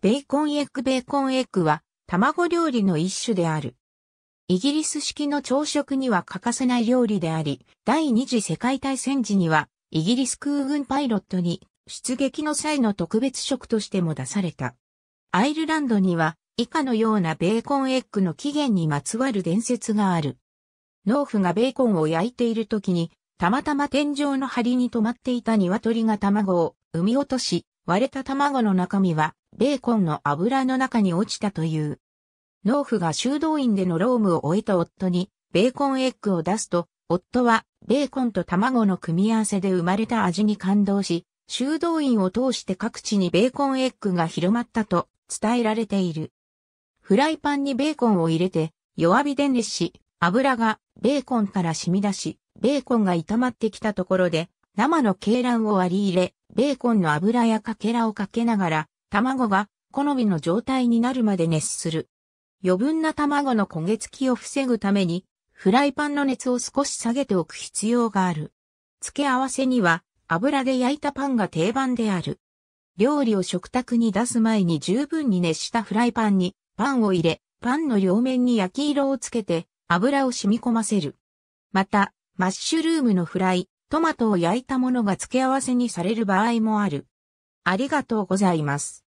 ベーコンエッグベーコンエッグは卵料理の一種である。イギリス式の朝食には欠かせない料理であり、第二次世界大戦時にはイギリス空軍パイロットに出撃の際の特別食としても出された。アイルランドには以下のようなベーコンエッグの起源にまつわる伝説がある。農夫がベーコンを焼いている時に、たまたま天井の梁に止まっていた鶏が卵を産み落とし、割れた卵の中身はベーコンの油の中に落ちたという。農夫が修道院でのロームを終えた夫に、ベーコンエッグを出すと、夫は、ベーコンと卵の組み合わせで生まれた味に感動し、修道院を通して各地にベーコンエッグが広まったと伝えられている。フライパンにベーコンを入れて、弱火で熱し、油がベーコンから染み出し、ベーコンが炒まってきたところで、生の鶏卵を割り入れ、ベーコンの油やかけらをかけながら、卵が好みの状態になるまで熱する。余分な卵の焦げ付きを防ぐために、フライパンの熱を少し下げておく必要がある。付け合わせには油で焼いたパンが定番である。料理を食卓に出す前に十分に熱したフライパンにパンを入れ、パンの両面に焼き色をつけて油を染み込ませる。また、マッシュルームのフライ、トマトを焼いたものが付け合わせにされる場合もある。ありがとうございます。